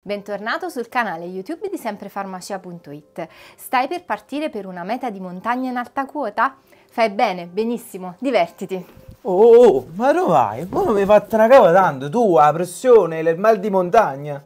Bentornato sul canale YouTube di semprefarmacia.it. Stai per partire per una meta di montagna in alta quota? Fai bene, benissimo, divertiti. Oh, oh, oh ma dove vai? Ma mi hai fatto una cava tanto, tu, la pressione, il mal di montagna.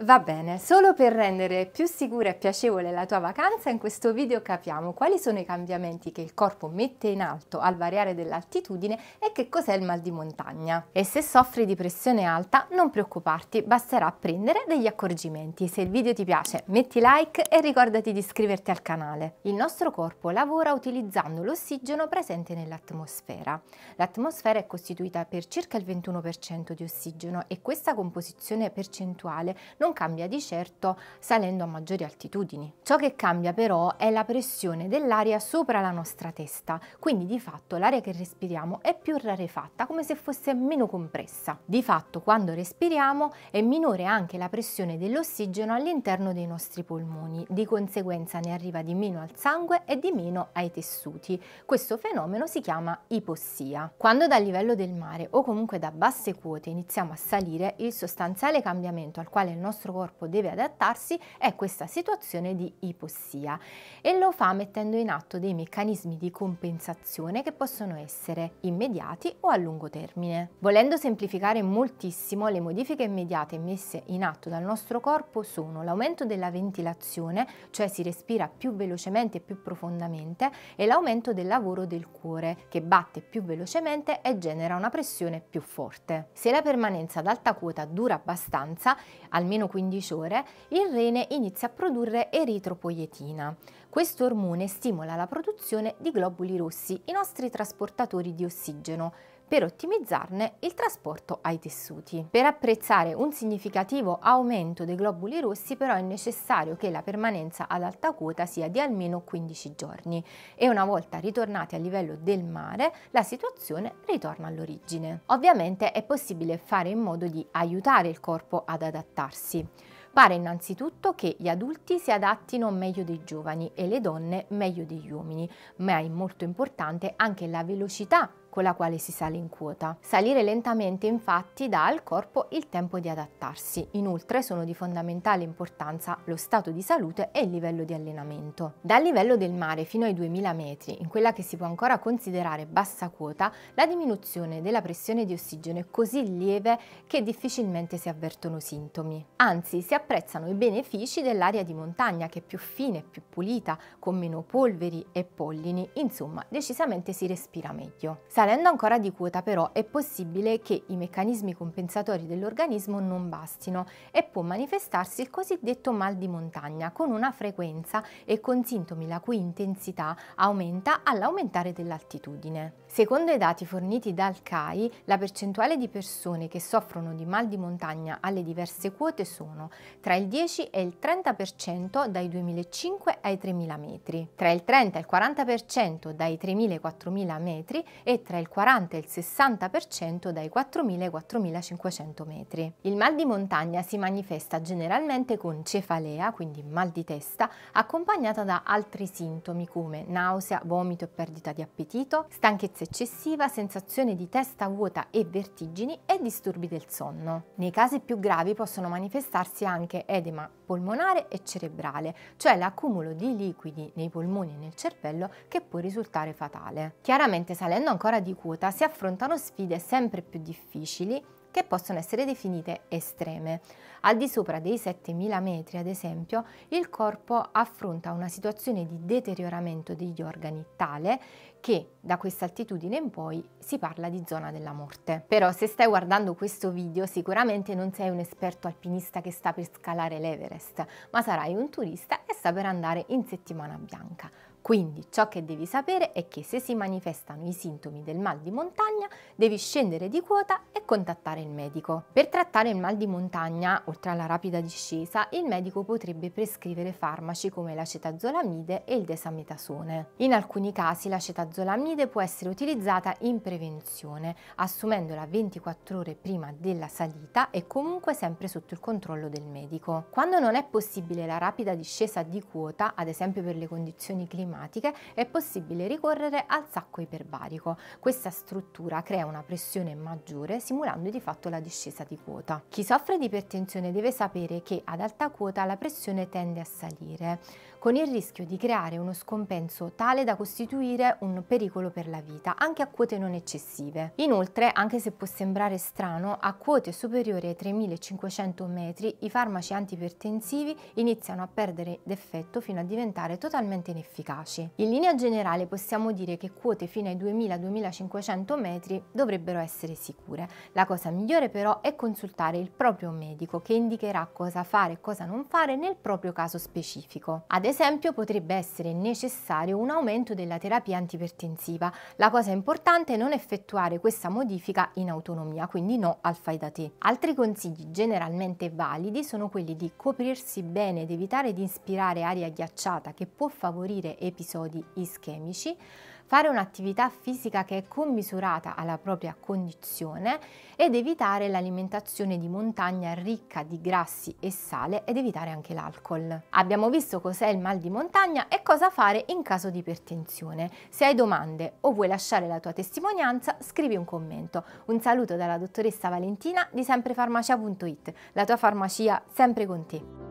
Va bene, solo per rendere più sicura e piacevole la tua vacanza in questo video capiamo quali sono i cambiamenti che il corpo mette in alto al variare dell'altitudine e che cos'è il mal di montagna. E se soffri di pressione alta non preoccuparti, basterà prendere degli accorgimenti. Se il video ti piace metti like e ricordati di iscriverti al canale. Il nostro corpo lavora utilizzando l'ossigeno presente nell'atmosfera. L'atmosfera è costituita per circa il 21% di ossigeno e questa composizione percentuale non non cambia di certo salendo a maggiori altitudini. Ciò che cambia però è la pressione dell'aria sopra la nostra testa, quindi di fatto l'aria che respiriamo è più rarefatta, come se fosse meno compressa. Di fatto quando respiriamo è minore anche la pressione dell'ossigeno all'interno dei nostri polmoni, di conseguenza ne arriva di meno al sangue e di meno ai tessuti. Questo fenomeno si chiama ipossia. Quando dal livello del mare o comunque da basse quote iniziamo a salire, il sostanziale cambiamento al quale il nostro nostro corpo deve adattarsi è questa situazione di ipossia e lo fa mettendo in atto dei meccanismi di compensazione che possono essere immediati o a lungo termine. Volendo semplificare moltissimo, le modifiche immediate messe in atto dal nostro corpo sono l'aumento della ventilazione, cioè si respira più velocemente e più profondamente, e l'aumento del lavoro del cuore, che batte più velocemente e genera una pressione più forte. Se la permanenza ad alta quota dura abbastanza, almeno almeno 15 ore, il rene inizia a produrre eritropoietina. Questo ormone stimola la produzione di globuli rossi, i nostri trasportatori di ossigeno, per ottimizzarne il trasporto ai tessuti. Per apprezzare un significativo aumento dei globuli rossi però è necessario che la permanenza ad alta quota sia di almeno 15 giorni e una volta ritornati a livello del mare la situazione ritorna all'origine. Ovviamente è possibile fare in modo di aiutare il corpo ad adattarsi. Pare innanzitutto che gli adulti si adattino meglio dei giovani e le donne meglio degli uomini, ma è molto importante anche la velocità con la quale si sale in quota. Salire lentamente infatti dà al corpo il tempo di adattarsi, inoltre sono di fondamentale importanza lo stato di salute e il livello di allenamento. Dal livello del mare fino ai 2000 metri, in quella che si può ancora considerare bassa quota, la diminuzione della pressione di ossigeno è così lieve che difficilmente si avvertono sintomi. Anzi, si apprezzano i benefici dell'area di montagna che è più fine, più pulita, con meno polveri e pollini, insomma decisamente si respira meglio. Salire Salendo ancora di quota però è possibile che i meccanismi compensatori dell'organismo non bastino e può manifestarsi il cosiddetto mal di montagna con una frequenza e con sintomi la cui intensità aumenta all'aumentare dell'altitudine. Secondo i dati forniti dal CAI, la percentuale di persone che soffrono di mal di montagna alle diverse quote sono tra il 10 e il 30% dai 2.500 ai 3.000 metri, tra il 30 e il 40% dai 3.000 ai 4.000 metri e tra il 40 e il 60% dai 4.000 ai 4.500 metri. Il mal di montagna si manifesta generalmente con cefalea, quindi mal di testa, accompagnata da altri sintomi come nausea, vomito e perdita di appetito, stanchezza eccessiva, sensazione di testa vuota e vertigini e disturbi del sonno. Nei casi più gravi possono manifestarsi anche edema polmonare e cerebrale, cioè l'accumulo di liquidi nei polmoni e nel cervello che può risultare fatale. Chiaramente salendo ancora di quota si affrontano sfide sempre più difficili che possono essere definite estreme. Al di sopra dei 7000 metri, ad esempio, il corpo affronta una situazione di deterioramento degli organi tale che da questa altitudine in poi si parla di zona della morte. Però se stai guardando questo video sicuramente non sei un esperto alpinista che sta per scalare l'Everest, ma sarai un turista e sta per andare in settimana bianca. Quindi ciò che devi sapere è che se si manifestano i sintomi del mal di montagna devi scendere di quota e contattare il medico. Per trattare il mal di montagna, oltre alla rapida discesa, il medico potrebbe prescrivere farmaci come l'acetazolamide e il desametasone. In alcuni casi l'acetazolamide può essere utilizzata in prevenzione, assumendola 24 ore prima della salita e comunque sempre sotto il controllo del medico. Quando non è possibile la rapida discesa di quota, ad esempio per le condizioni climatiche, climatiche è possibile ricorrere al sacco iperbarico. Questa struttura crea una pressione maggiore simulando di fatto la discesa di quota. Chi soffre di ipertensione deve sapere che ad alta quota la pressione tende a salire, con il rischio di creare uno scompenso tale da costituire un pericolo per la vita, anche a quote non eccessive. Inoltre, anche se può sembrare strano, a quote superiori ai 3500 metri i farmaci antipertensivi iniziano a perdere d'effetto fino a diventare totalmente inefficaci efficaci. In linea generale possiamo dire che quote fino ai 2000-2500 metri dovrebbero essere sicure. La cosa migliore però è consultare il proprio medico che indicherà cosa fare e cosa non fare nel proprio caso specifico. Ad esempio potrebbe essere necessario un aumento della terapia antipertensiva. La cosa importante è non effettuare questa modifica in autonomia, quindi no al fai da te. Altri consigli generalmente validi sono quelli di coprirsi bene ed evitare di inspirare aria ghiacciata che può favorire e episodi ischemici, fare un'attività fisica che è commisurata alla propria condizione ed evitare l'alimentazione di montagna ricca di grassi e sale ed evitare anche l'alcol. Abbiamo visto cos'è il mal di montagna e cosa fare in caso di ipertensione. Se hai domande o vuoi lasciare la tua testimonianza, scrivi un commento. Un saluto dalla dottoressa Valentina di sempre farmacia.it, la tua farmacia sempre con te.